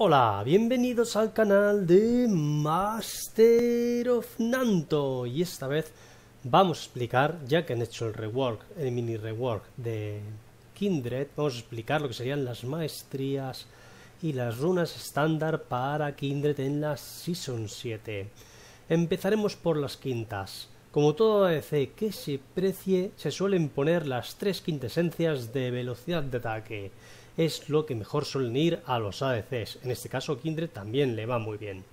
Hola, bienvenidos al canal de Master of Nanto y esta vez vamos a explicar, ya que han hecho el rework, el mini rework de Kindred, vamos a explicar lo que serían las maestrías y las runas estándar para Kindred en la Season 7. Empezaremos por las quintas. Como todo ADC que se precie, se suelen poner las tres quintesencias de velocidad de ataque. Es lo que mejor suelen ir a los ADCs. En este caso, Kindred también le va muy bien.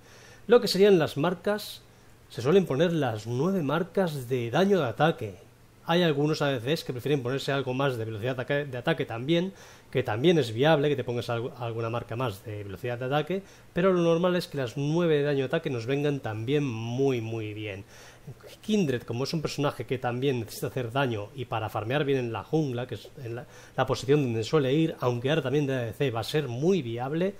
Lo que serían las marcas, se suelen poner las nueve marcas de daño de ataque. Hay algunos ADCs que prefieren ponerse algo más de velocidad de ataque, también, que también es viable que te pongas alguna marca más de velocidad de ataque, pero lo normal es que las nueve de daño de ataque nos vengan también muy muy bien. Kindred, como es un personaje que también necesita hacer daño y para farmear bien en la jungla, que es la, la, posición donde suele ir, aunque ahora también de ADC va a ser muy viable,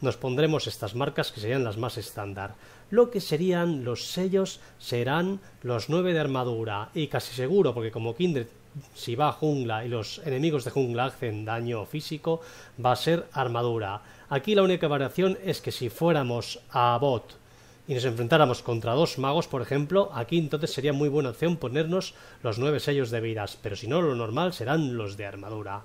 nos pondremos estas marcas que serían las más estándar. Lo que serían los sellos serán los 9 de armadura y casi seguro, porque como Kindred si va a jungla y los enemigos de jungla hacen daño físico, va a ser armadura. Aquí la única variación es que si fuéramos a bot y nos enfrentáramos contra dos magos, por ejemplo, aquí entonces sería muy buena opción ponernos los nueve sellos de vidas, pero si no, lo normal serán los de armadura.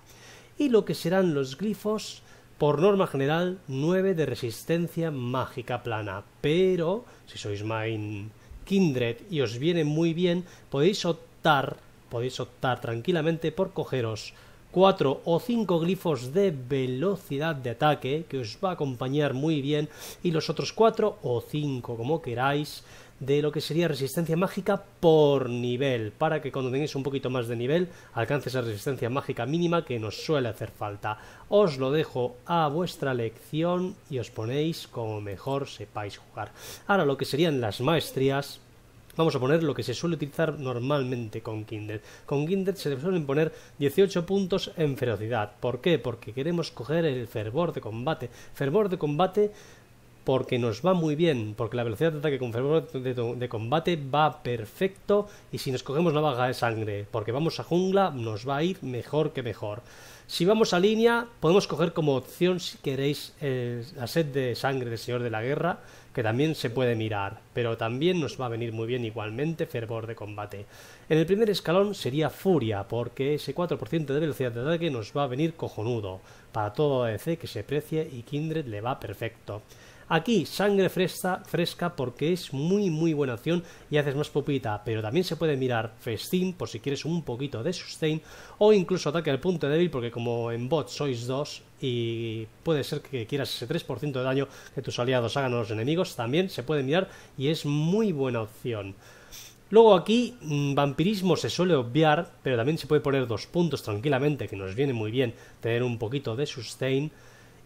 Y lo que serán los glifos, por norma general, nueve de resistencia mágica plana, pero si sois main kindred y os viene muy bien, podéis optar, podéis optar tranquilamente por cogeros 4 o 5 glifos de velocidad de ataque que os va a acompañar muy bien y los otros 4 o 5 como queráis de lo que sería resistencia mágica por nivel, para que cuando tengáis un poquito más de nivel alcance esa resistencia mágica mínima que nos suele hacer falta. Os lo dejo a vuestra lección y os ponéis como mejor sepáis jugar. Ahora lo que serían las maestrías Vamos a poner lo que se suele utilizar normalmente con Kindred. Con Kindred se suelen poner 18 puntos en ferocidad. ¿Por qué? Porque queremos coger el fervor de combate. Fervor de combate porque nos va muy bien, porque la velocidad de ataque con fervor de, combate va perfecto y si nos cogemos la vaga de sangre, porque vamos a jungla, nos va a ir mejor que mejor. Si vamos a línea, podemos coger como opción, si queréis, eh, la sed de sangre del Señor de la Guerra, que también se puede mirar, pero también nos va a venir muy bien igualmente fervor de combate. En el primer escalón sería furia, porque ese 4% de velocidad de ataque nos va a venir cojonudo. Para todo ADC que se precie y Kindred le va perfecto. Aquí sangre fresca, porque es muy muy buena opción y haces más pupita, pero también se puede mirar festín por si quieres un poquito de sustain o incluso ataque al punto débil porque como en bot sois dos y puede ser que quieras ese 3% de daño que tus aliados hagan a los enemigos, también se puede mirar y es muy buena opción. Luego aquí, mm, vampirismo se suele obviar, pero también se puede poner dos puntos tranquilamente, que nos viene muy bien tener un poquito de sustain.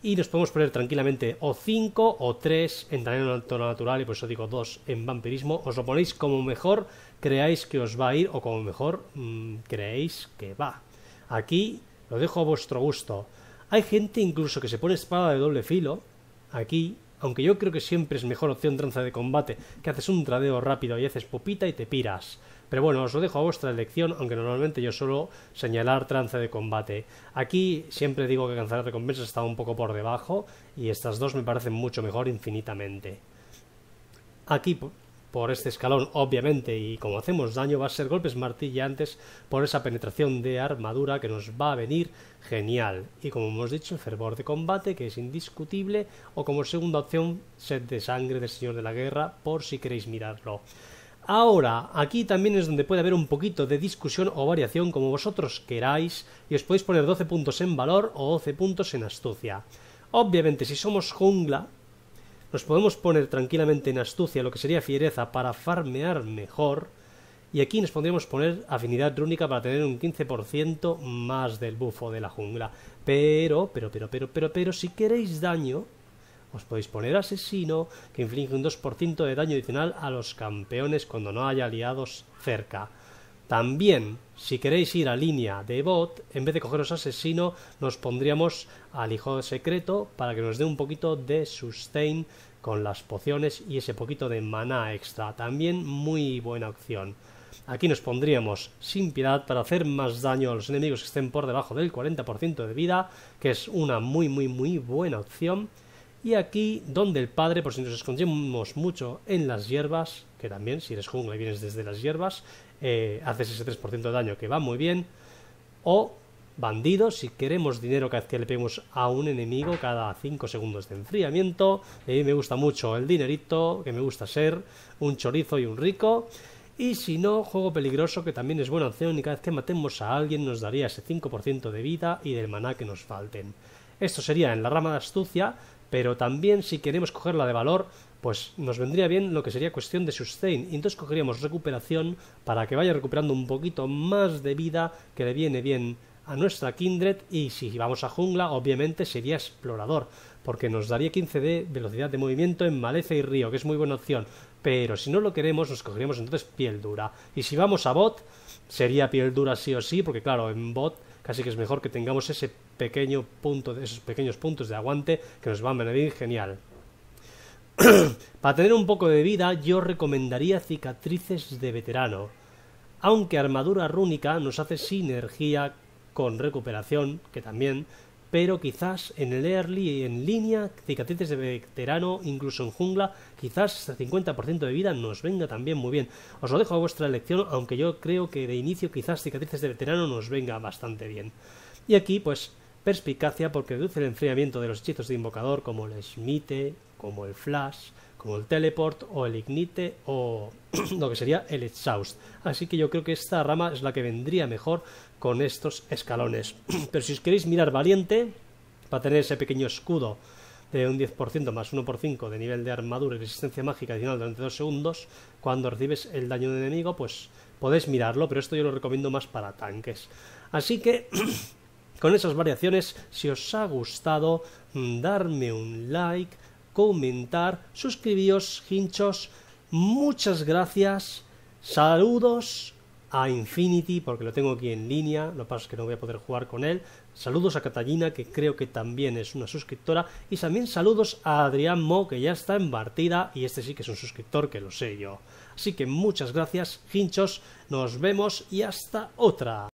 Y nos podemos poner tranquilamente o cinco. o tres. en tono natural, y por eso digo dos en vampirismo. Os lo ponéis como mejor creáis que os va a ir o como mejor mm, creéis que va. Aquí lo dejo a vuestro gusto. Hay gente incluso que se pone espada de doble filo, aquí, aunque yo creo que siempre es mejor opción tranza de combate, que haces un tradeo rápido y haces pupita y te piras. Pero bueno, os lo dejo a vuestra elección, aunque normalmente yo suelo señalar tranza de combate. Aquí siempre digo que cancelar recompensas está un poco por debajo, y estas dos me parecen mucho mejor infinitamente. Aquí por este escalón, obviamente, y como hacemos daño va a ser golpes martillantes por esa penetración de armadura que nos va a venir genial. Y como hemos dicho, el fervor de combate, que es indiscutible, o como segunda opción, sed de sangre del Señor de la Guerra, por si queréis mirarlo. Ahora, aquí también es donde puede haber un poquito de discusión o variación como vosotros queráis y os podéis poner 12 puntos en valor o 12 puntos en astucia. Obviamente, si somos jungla, nos podemos poner tranquilamente en astucia lo que sería fiereza para farmear mejor. Y aquí nos podríamos poner afinidad rúnica para tener un 15% más del bufo de la jungla. Pero, pero, pero, pero, pero, pero, si queréis daño, os podéis poner asesino, que inflige un 2% de daño adicional a los campeones cuando no haya aliados cerca. También, si queréis ir a línea de bot, en vez de cogeros asesino, nos pondríamos al hijo secreto para que nos dé un poquito de sustain con las pociones y ese poquito de maná extra. También muy buena opción. Aquí nos pondríamos sin piedad para hacer más daño a los enemigos que estén por debajo del 40% de vida, que es una muy muy muy buena opción. Y aquí, donde el padre, por si nos escondemos mucho en las hierbas, que también, si eres jungla y vienes desde las hierbas, eh, haces ese 3% de daño que va muy bien. O bandido, si queremos dinero cada vez que le pegamos a un enemigo cada 5 segundos de enfriamiento. A mí me gusta mucho el dinerito, que me gusta ser un chorizo y un rico. Y si no, juego peligroso, que también es buena opción y cada vez que matemos a alguien nos daría ese 5% de vida y del maná que nos falten. Esto sería en la rama de astucia, pero también si queremos cogerla de valor, pues nos vendría bien lo que sería cuestión de sustain. Y entonces cogeríamos recuperación para que vaya recuperando un poquito más de vida que le viene bien a nuestra Kindred y si vamos a jungla obviamente sería explorador porque nos daría 15 de velocidad de movimiento en maleza y río que es muy buena opción pero si no lo queremos nos cogeríamos entonces piel dura y si vamos a bot sería piel dura sí o sí porque claro en bot casi que es mejor que tengamos ese pequeño punto, de, esos pequeños puntos de aguante que nos van a venir genial. Para tener un poco de vida, yo recomendaría cicatrices de veterano. Aunque armadura rúnica nos hace sinergia con recuperación, que también, pero quizás en el early, en línea, cicatrices de veterano, incluso en jungla, quizás hasta 50% de vida nos venga también muy bien. Os lo dejo a vuestra elección, aunque yo creo que de inicio quizás cicatrices de veterano nos venga bastante bien. Y aquí pues perspicacia porque reduce el enfriamiento de los hechizos de invocador como el smite, como el Flash, como el Teleport o el Ignite o lo que sería el Exhaust. Así que yo creo que esta rama es la que vendría mejor con estos escalones. Pero si os queréis mirar valiente, para tener ese pequeño escudo de un 10% más 1 por 5 de nivel de armadura y resistencia mágica adicional durante 2 segundos, cuando recibes el daño de enemigo, pues podéis mirarlo, pero esto yo lo recomiendo más para tanques. Así que con esas variaciones. Si os ha gustado, mm, darme un like, comentar, suscribíos, hinchos. Muchas gracias. Saludos a Infinity, porque lo tengo aquí en línea, lo que pasa es que no voy a poder jugar con él. Saludos a Catalina, que creo que también es una suscriptora. Y también saludos a Adrián Mo, que ya está en partida, y este sí que es un suscriptor, que lo sé yo. Así que muchas gracias, hinchos, nos vemos y hasta otra.